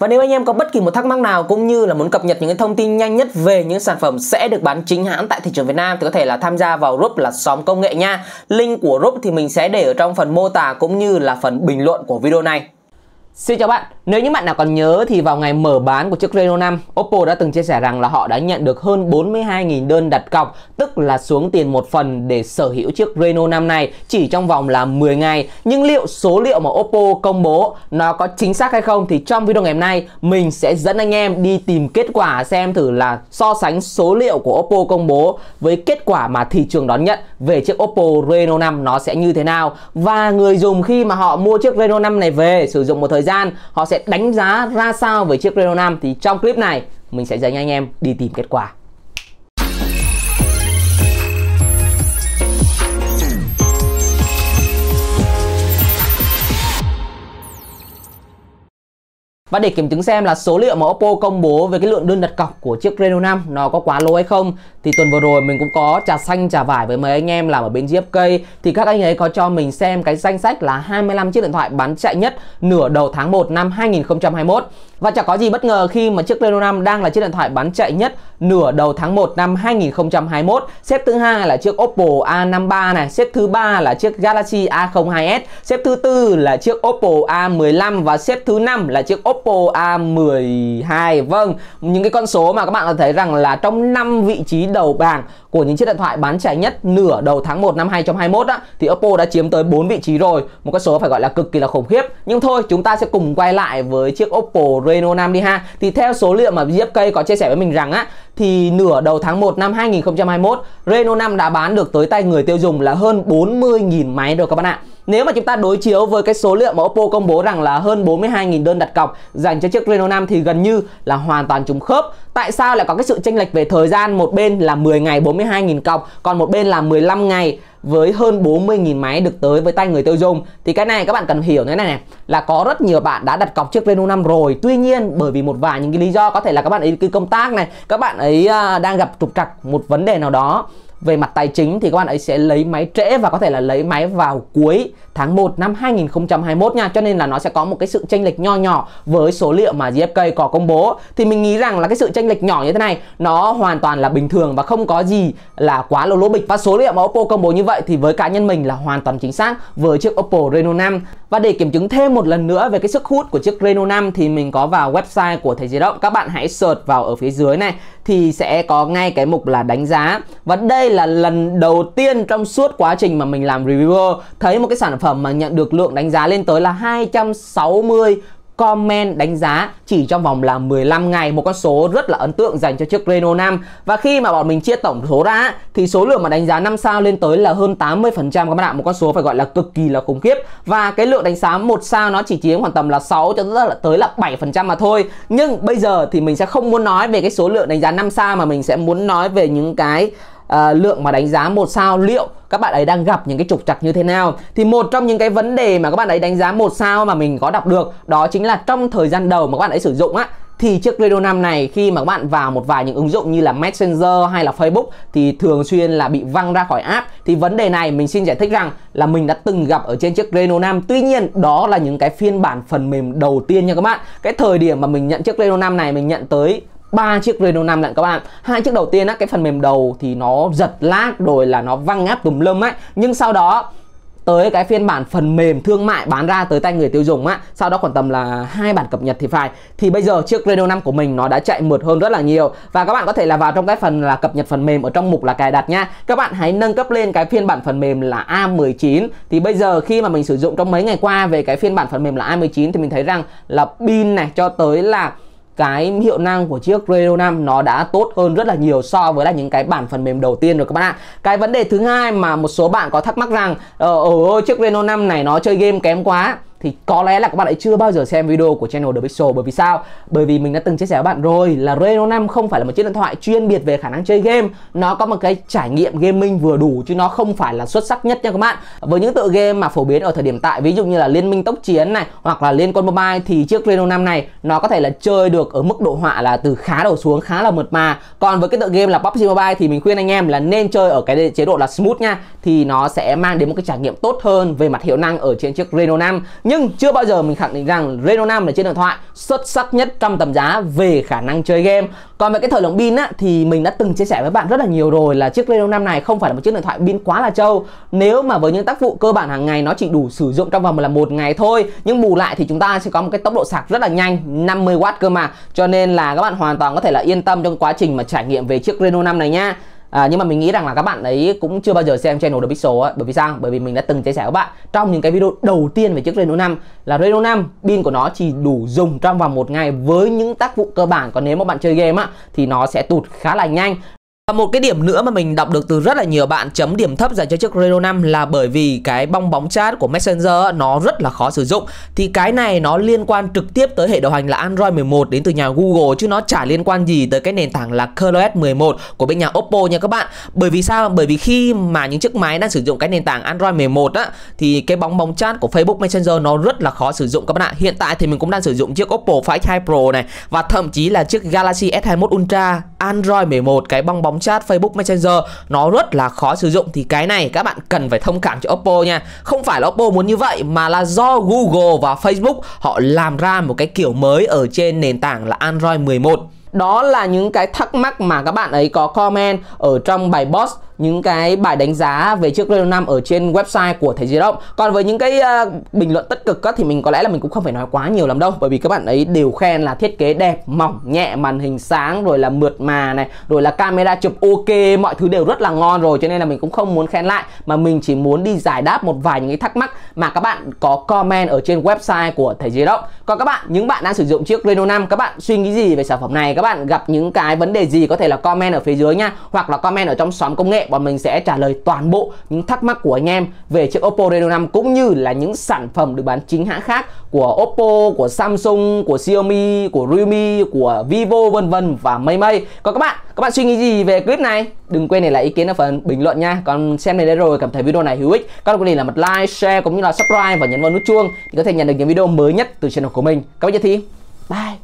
Và nếu anh em có bất kỳ một thắc mắc nào cũng như là muốn cập nhật những thông tin nhanh nhất về những sản phẩm sẽ được bán chính hãng tại thị trường Việt Nam thì có thể là tham gia vào group là xóm công nghệ nha. Link của group thì mình sẽ để ở trong phần mô tả cũng như là phần bình luận của video này. Xin chào bạn, nếu như bạn nào còn nhớ thì vào ngày mở bán của chiếc Reno 5, Oppo đã từng chia sẻ rằng là họ đã nhận được hơn 42.000 đơn đặt cọc, tức là xuống tiền một phần để sở hữu chiếc Reno 5 này chỉ trong vòng là 10 ngày. Nhưng liệu số liệu mà Oppo công bố nó có chính xác hay không thì trong video ngày hôm nay mình sẽ dẫn anh em đi tìm kết quả xem thử là so sánh số liệu của Oppo công bố với kết quả mà thị trường đón nhận về chiếc Oppo Reno 5 nó sẽ như thế nào và người dùng khi mà họ mua chiếc Reno 5 này về sử dụng một thời gian gian họ sẽ đánh giá ra sao với chiếc Renault 5 thì trong clip này mình sẽ dẫn anh em đi tìm kết quả Và để kiểm chứng xem là số liệu mà Oppo công bố về cái lượng đơn đặt cọc của chiếc Reno 5 nó có quá lố hay không thì tuần vừa rồi mình cũng có trà xanh trà vải với mấy anh em làm ở bên GFK thì các anh ấy có cho mình xem cái danh sách là 25 chiếc điện thoại bán chạy nhất nửa đầu tháng 1 năm 2021. Và chẳng có gì bất ngờ khi mà chiếc Reno 5 đang là chiếc điện thoại bán chạy nhất nửa đầu tháng 1 năm 2021. Xếp thứ hai là chiếc Oppo A53 này, xếp thứ ba là chiếc Galaxy A02s, xếp thứ tư là chiếc Oppo A15 và xếp thứ năm là chiếc Oppo Oppo A12 Vâng, những cái con số mà các bạn có thấy rằng là trong 5 vị trí đầu bảng của những chiếc điện thoại bán chạy nhất nửa đầu tháng 1 năm 2021 á, thì Oppo đã chiếm tới 4 vị trí rồi một con số phải gọi là cực kỳ là khủng khiếp nhưng thôi chúng ta sẽ cùng quay lại với chiếc Oppo Reno 5 đi ha thì theo số liệu mà Diệp Cây có chia sẻ với mình rằng á thì nửa đầu tháng 1 năm 2021 Reno 5 đã bán được tới tay người tiêu dùng là hơn 40.000 máy rồi các bạn ạ nếu mà chúng ta đối chiếu với cái số liệu mà Oppo công bố rằng là hơn 42.000 đơn đặt cọc dành cho chiếc Reno 5 thì gần như là hoàn toàn trùng khớp. Tại sao lại có cái sự chênh lệch về thời gian một bên là 10 ngày 42.000 cọc, còn một bên là 15 ngày với hơn 40.000 máy được tới với tay người tiêu dùng thì cái này các bạn cần hiểu thế này này là có rất nhiều bạn đã đặt cọc chiếc Reno 5 rồi tuy nhiên bởi vì một vài những cái lý do có thể là các bạn ấy đi công tác này các bạn ấy à, đang gặp trục trặc một vấn đề nào đó về mặt tài chính thì các bạn ấy sẽ lấy máy trễ và có thể là lấy máy vào cuối tháng 1 năm 2021 nha cho nên là nó sẽ có một cái sự chênh lệch nho nhỏ với số liệu mà GFK có công bố thì mình nghĩ rằng là cái sự chênh lệch nhỏ như thế này nó hoàn toàn là bình thường và không có gì là quá lỗ lỗ bịch và số liệu mà Oppo công bố như vậy thì với cá nhân mình là hoàn toàn chính xác với chiếc Oppo Reno 5 và để kiểm chứng thêm một lần nữa về cái sức hút của chiếc Reno 5 thì mình có vào website của Thế Giới Động các bạn hãy search vào ở phía dưới này thì sẽ có ngay cái mục là đánh giá và đây là lần đầu tiên trong suốt quá trình mà mình làm reviewer thấy một cái sản phẩm mà nhận được lượng đánh giá lên tới là 260 comment đánh giá chỉ trong vòng là 15 ngày một con số rất là ấn tượng dành cho chiếc Renault 5 và khi mà bọn mình chia tổng số ra thì số lượng mà đánh giá 5 sao lên tới là hơn 80% các bạn ạ một con số phải gọi là cực kỳ là khủng khiếp và cái lượng đánh giá một sao nó chỉ chiếm khoảng tầm là 6 cho tới là tới là 7% mà thôi nhưng bây giờ thì mình sẽ không muốn nói về cái số lượng đánh giá 5 sao mà mình sẽ muốn nói về những cái à, lượng mà đánh giá một sao liệu các bạn ấy đang gặp những cái trục trặc như thế nào thì một trong những cái vấn đề mà các bạn ấy đánh giá một sao mà mình có đọc được đó chính là trong thời gian đầu mà các bạn ấy sử dụng á thì chiếc Radio 5 này khi mà các bạn vào một vài những ứng dụng như là Messenger hay là Facebook thì thường xuyên là bị văng ra khỏi app thì vấn đề này mình xin giải thích rằng là mình đã từng gặp ở trên chiếc Reno 5 tuy nhiên đó là những cái phiên bản phần mềm đầu tiên nha các bạn cái thời điểm mà mình nhận chiếc Reno 5 này mình nhận tới ba chiếc Reno 5 lận các bạn hai chiếc đầu tiên á cái phần mềm đầu thì nó giật lag rồi là nó văng áp tùm lum ấy nhưng sau đó tới cái phiên bản phần mềm thương mại bán ra tới tay người tiêu dùng á sau đó khoảng tầm là hai bản cập nhật thì phải thì bây giờ chiếc Reno 5 của mình nó đã chạy mượt hơn rất là nhiều và các bạn có thể là vào trong cái phần là cập nhật phần mềm ở trong mục là cài đặt nhá, các bạn hãy nâng cấp lên cái phiên bản phần mềm là A19 thì bây giờ khi mà mình sử dụng trong mấy ngày qua về cái phiên bản phần mềm là A19 thì mình thấy rằng là pin này cho tới là cái hiệu năng của chiếc Reno 5 nó đã tốt hơn rất là nhiều so với là những cái bản phần mềm đầu tiên rồi các bạn ạ. Cái vấn đề thứ hai mà một số bạn có thắc mắc rằng ờ uh, chiếc Reno 5 này nó chơi game kém quá thì có lẽ là các bạn ấy chưa bao giờ xem video của channel The Pixel bởi vì sao? Bởi vì mình đã từng chia sẻ với bạn rồi là Reno 5 không phải là một chiếc điện thoại chuyên biệt về khả năng chơi game, nó có một cái trải nghiệm gaming vừa đủ chứ nó không phải là xuất sắc nhất nha các bạn. Với những tựa game mà phổ biến ở thời điểm tại ví dụ như là Liên minh tốc chiến này hoặc là Liên quân mobile thì chiếc Reno 5 này nó có thể là chơi được ở mức độ họa là từ khá đổ xuống khá là mượt mà. Còn với cái tựa game là PUBG Mobile thì mình khuyên anh em là nên chơi ở cái chế độ là smooth nha thì nó sẽ mang đến một cái trải nghiệm tốt hơn về mặt hiệu năng ở trên chiếc Reno 5 nhưng chưa bao giờ mình khẳng định rằng Reno 5 là chiếc điện thoại xuất sắc nhất trong tầm giá về khả năng chơi game còn về cái thời lượng pin á, thì mình đã từng chia sẻ với bạn rất là nhiều rồi là chiếc Reno 5 này không phải là một chiếc điện thoại pin quá là trâu nếu mà với những tác vụ cơ bản hàng ngày nó chỉ đủ sử dụng trong vòng là một ngày thôi nhưng bù lại thì chúng ta sẽ có một cái tốc độ sạc rất là nhanh 50W cơ mà cho nên là các bạn hoàn toàn có thể là yên tâm trong quá trình mà trải nghiệm về chiếc Reno 5 này nha À, nhưng mà mình nghĩ rằng là các bạn ấy cũng chưa bao giờ xem channel The Pixel á bởi vì sao? Bởi vì mình đã từng chia sẻ với các bạn trong những cái video đầu tiên về chiếc Reno 5 là Reno 5 pin của nó chỉ đủ dùng trong vòng một ngày với những tác vụ cơ bản còn nếu mà bạn chơi game á thì nó sẽ tụt khá là nhanh và một cái điểm nữa mà mình đọc được từ rất là nhiều bạn chấm điểm thấp dành cho chiếc Reno 5 là bởi vì cái bong bóng chat của Messenger nó rất là khó sử dụng. Thì cái này nó liên quan trực tiếp tới hệ điều hành là Android 11 đến từ nhà Google chứ nó chả liên quan gì tới cái nền tảng là ColorOS 11 của bên nhà Oppo nha các bạn. Bởi vì sao? Bởi vì khi mà những chiếc máy đang sử dụng cái nền tảng Android 11 á thì cái bóng bóng chat của Facebook Messenger nó rất là khó sử dụng các bạn ạ. Hiện tại thì mình cũng đang sử dụng chiếc Oppo Find 2 Pro này và thậm chí là chiếc Galaxy S21 Ultra Android 11 cái bong bóng chat Facebook Messenger nó rất là khó sử dụng thì cái này các bạn cần phải thông cảm cho Oppo nha. Không phải là Oppo muốn như vậy mà là do Google và Facebook họ làm ra một cái kiểu mới ở trên nền tảng là Android 11. Đó là những cái thắc mắc mà các bạn ấy có comment ở trong bài post những cái bài đánh giá về chiếc Reno 5 ở trên website của Thế Giới Động. Còn với những cái uh, bình luận tích cực á, thì mình có lẽ là mình cũng không phải nói quá nhiều lắm đâu bởi vì các bạn ấy đều khen là thiết kế đẹp, mỏng, nhẹ, màn hình sáng rồi là mượt mà này, rồi là camera chụp ok, mọi thứ đều rất là ngon rồi cho nên là mình cũng không muốn khen lại mà mình chỉ muốn đi giải đáp một vài những cái thắc mắc mà các bạn có comment ở trên website của Thế Giới Động. Còn các bạn, những bạn đang sử dụng chiếc Reno 5, các bạn suy nghĩ gì về sản phẩm này? Các bạn gặp những cái vấn đề gì có thể là comment ở phía dưới nha hoặc là comment ở trong xóm công nghệ bọn mình sẽ trả lời toàn bộ những thắc mắc của anh em về chiếc Oppo Reno 5 cũng như là những sản phẩm được bán chính hãng khác của Oppo, của Samsung, của Xiaomi, của Realme, của Vivo vân vân và mây mây. Còn các bạn, các bạn suy nghĩ gì về clip này? Đừng quên để lại ý kiến ở phần bình luận nha. Còn xem này đây rồi cảm thấy video này hữu ích, các bạn có thể là một like, share cũng như là subscribe và nhấn vào nút chuông thì có thể nhận được những video mới nhất từ channel của mình. Các bạn nhớ thì bye.